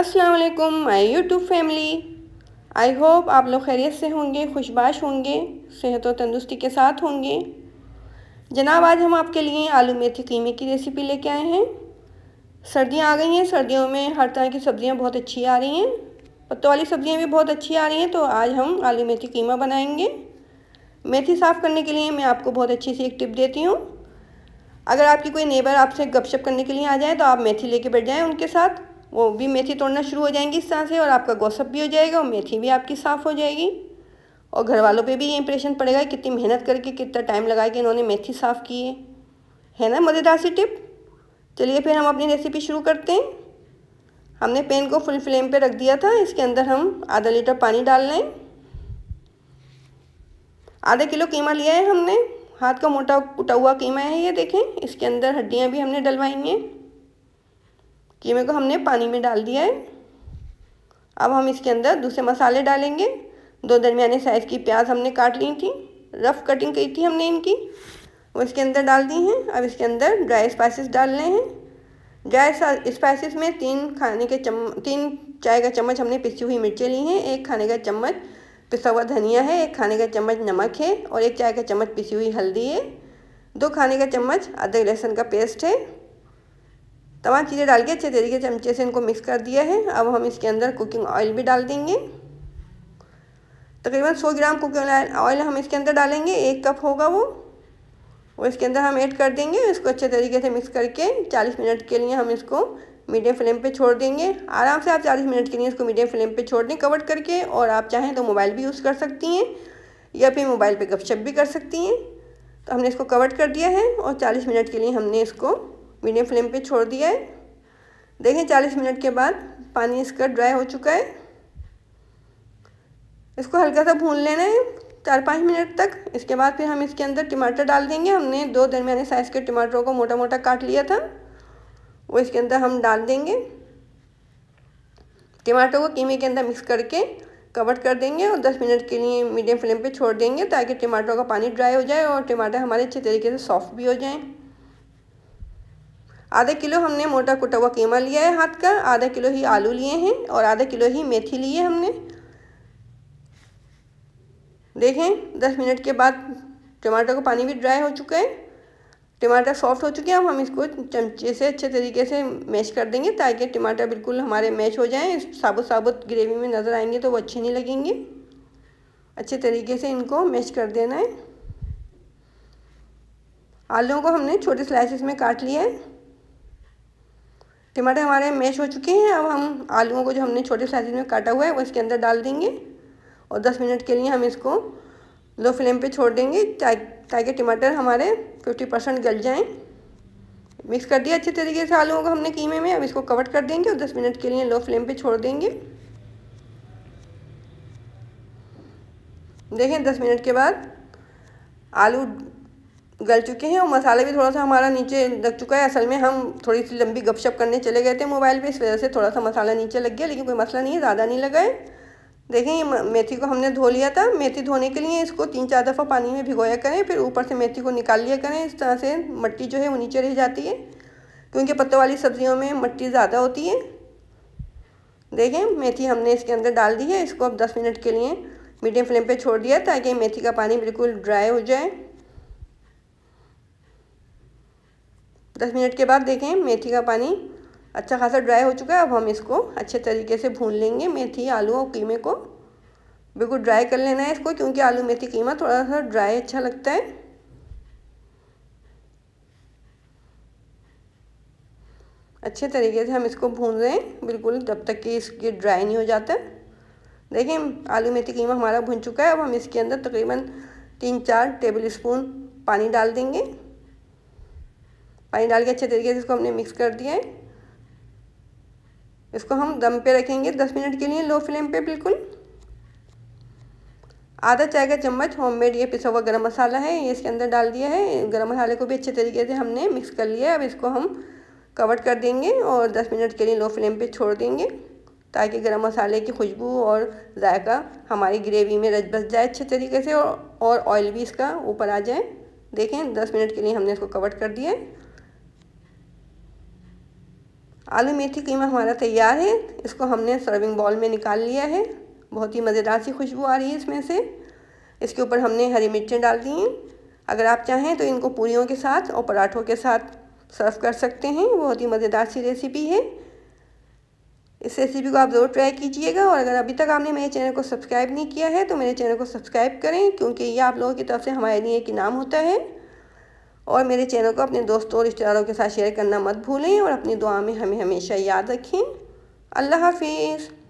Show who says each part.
Speaker 1: अस्सलाम वालेकुम my YouTube family I hope आप लोग खैरियत से होंगे खुशबाश होंगे सेहत और तंदुरुस्ती के साथ होंगे जनाब आज हम आपके लिए आलू मेथी कीमे की रेसिपी लेके आए हैं सर्दियाँ आ गई हैं सर्दियों में हर तरह की सब्ज़ियाँ बहुत अच्छी आ रही हैं पत्तों वाली सब्ज़ियाँ भी बहुत अच्छी आ रही हैं तो आज हम आलू मेथी कीमा बनाएंगे मेथी साफ़ करने के लिए मैं आपको बहुत अच्छी सी एक टिप देती हूँ अगर आपकी कोई नेबर आपसे गपशप करने के लिए आ जाए तो आप मेथी लेके बैठ जाएं उनके साथ वो भी मेथी तोड़ना शुरू हो जाएंगी इस तरह से और आपका गौसप भी हो जाएगा और मेथी भी आपकी साफ़ हो जाएगी और घर वालों पे भी ये इंप्रेशन पड़ेगा कितनी मेहनत करके कितना टाइम लगा के इन्होंने मेथी साफ़ की है है ना मज़ेदार सी टिप चलिए फिर हम अपनी रेसिपी शुरू करते हैं हमने पेन को फुल फ्लेम पे रख दिया था इसके अंदर हम आधा लीटर पानी डाल लें आधा किलो कीमा लिया है हमने हाथ का मोटा उठा हुआ कीमा है ये देखें इसके अंदर हड्डियाँ भी हमने डलवाई हैं कीमे को हमने पानी में डाल दिया है अब हम इसके अंदर दूसरे मसाले डालेंगे दो दरमियाने साइज़ की प्याज हमने काट ली थी रफ़ कटिंग की थी हमने इनकी वो इसके अंदर डाल दी हैं अब इसके अंदर ड्राई स्पाइसेस डालने हैं ड्राई स्पाइसेस में तीन खाने के चम तीन चाय का चम्मच हमने पिसी हुई मिर्चें ली हैं एक खाने का चम्मच पिसा हुआ धनिया है एक खाने का चम्मच नमक है और एक चाय का चम्मच पिसी हुई हल्दी है दो खाने का चम्मच अदरक लहसुन का पेस्ट है तमाम चीज़ें डाल के अच्छे तरीके से चमचे से इनको मिक्स कर दिया है अब हम इसके अंदर कुकिंग ऑयल भी डाल देंगे तकरीबन 100 ग्राम कुकिंग ऑयल हम इसके अंदर डालेंगे एक कप होगा वो वो इसके अंदर हम ऐड कर देंगे इसको अच्छे तरीके से मिक्स करके 40 मिनट के लिए हम इसको मीडियम फ्लेम पे छोड़ देंगे आराम से आप 40 मिनट के लिए इसको मीडियम फ्लेम पे छोड़ दें कवर करके और आप चाहें तो मोबाइल भी यूज़ कर सकती हैं या फिर मोबाइल पे गपशप भी कर सकती हैं तो हमने इसको कवर कर दिया है और चालीस मिनट के लिए हमने इसको मीडियम फ्लेम पे छोड़ दिया है देखें 40 मिनट के बाद पानी इसका ड्राई हो चुका है इसको हल्का सा भून लेना है चार पाँच मिनट तक इसके बाद फिर हम इसके अंदर टमाटर डाल देंगे हमने दो दरमियाने साइज़ के टमाटरों को मोटा मोटा काट लिया था वो इसके अंदर हम डाल देंगे टमाटर को कीमे के अंदर मिक्स करके कवर कर देंगे और 10 मिनट के लिए मीडियम फ्लेम पे छोड़ देंगे ताकि टमाटरों का पानी ड्राई हो जाए और टमाटर हमारे अच्छे तरीके से सॉफ्ट भी हो जाएं आधा किलो हमने मोटा कुटा हुआ कीमा लिया है हाथ का आधा किलो ही आलू लिए हैं और आधा किलो ही मेथी लिए है हमने देखें दस मिनट के बाद टमाटर का पानी भी ड्राई हो चुका है टमाटर सॉफ्ट हो चुके हैं अब हम इसको चमचे से अच्छे तरीके से मैश कर देंगे ताकि टमाटर बिल्कुल हमारे मैश हो जाएं साबुत साबुत ग्रेवी में नज़र आएंगे तो वो अच्छे नहीं लगेंगे अच्छे तरीके से इनको मैश कर देना है आलू को हमने छोटे स्लाइसिस में काट लिया है टमाटर हमारे मैश हो चुके हैं अब हम आलूओं को जो हमने छोटे साइज में काटा हुआ है वो इसके अंदर डाल देंगे और 10 मिनट के लिए हम इसको लो फ्लेम पे छोड़ देंगे ताकि टमाटर हमारे 50 परसेंट गल जाएं मिक्स कर दिया अच्छे तरीके से आलूओं को हमने कीमे में अब इसको कवर कर देंगे और दस मिनट के लिए लो फ्लेम पर छोड़ देंगे देखें दस मिनट के बाद आलू गल चुके हैं और मसाला भी थोड़ा सा हमारा नीचे लग चुका है असल में हम थोड़ी सी लंबी गपशप करने चले गए थे मोबाइल पे इस वजह से थोड़ा सा मसाला नीचे लग गया लेकिन कोई मसला नहीं है ज़्यादा नहीं लगा है देखें ये मेथी को हमने धो लिया था मेथी धोने के लिए इसको तीन चार दफ़ा पानी में भिगोया करें फिर ऊपर से मेथी को निकाल लिया करें इस तरह से मट्टी जो है वो नीचे रह जाती है क्योंकि पत्तों वाली सब्जियों में मट्टी ज़्यादा होती है देखें मेथी हमने इसके अंदर डाल दी है इसको अब दस मिनट के लिए मीडियम फ्लेम पर छोड़ दिया ताकि मेथी का पानी बिल्कुल ड्राई हो जाए दस मिनट के बाद देखें मेथी का पानी अच्छा खासा ड्राई हो चुका है अब हम इसको अच्छे तरीके से भून लेंगे मेथी आलू और कीमे को बिल्कुल ड्राई कर लेना है इसको क्योंकि आलू मेथी कीमा थोड़ा सा ड्राई अच्छा लगता है अच्छे तरीके से हम इसको भून रहे हैं बिल्कुल जब तक कि इसके ड्राई नहीं हो जाता देखिए आलू मेथी कीमा हमारा भून चुका है अब हम इसके अंदर तकरीबन तीन चार टेबल स्पून पानी डाल देंगे पानी डाल के अच्छे तरीके से इसको हमने मिक्स कर दिया है इसको हम दम पे रखेंगे दस मिनट के लिए लो फ्लेम पे बिल्कुल आधा चाय का चम्मच होममेड ये पिसा हुआ गरम मसाला है ये इसके अंदर डाल दिया है गरम मसाले को भी अच्छे तरीके से हमने मिक्स कर लिया है अब इसको हम कवर कर देंगे और दस मिनट के लिए लो फ्लेम पे छोड़ देंगे ताकि गरम मसाले की खुशबू और जायका हमारी ग्रेवी में रच बस जाए अच्छे तरीके से और ऑयल भी इसका ऊपर आ जाए देखें दस मिनट के लिए हमने इसको कवर कर दिया है आलू मेथी कीमा हमारा तैयार है इसको हमने सर्विंग बॉल में निकाल लिया है बहुत ही मज़ेदार सी खुशबू आ रही है इसमें से इसके ऊपर हमने हरी मिर्चें डाल दी हैं अगर आप चाहें तो इनको पूरियों के साथ और पराठों के साथ सर्व कर सकते हैं बहुत ही मज़ेदार सी रेसिपी है इस रेसिपी को आप ज़रूर ट्राई कीजिएगा और अगर अभी तक आपने मेरे चैनल को सब्सक्राइब नहीं किया है तो मेरे चैनल को सब्सक्राइब करें क्योंकि ये आप लोगों की तरफ से हमारे लिए एक इनाम होता है और मेरे चैनल को अपने दोस्तों और रिश्तेदारों के साथ शेयर करना मत भूलें और अपनी दुआ में हमें हमेशा याद रखें अल्लाह हाफिज़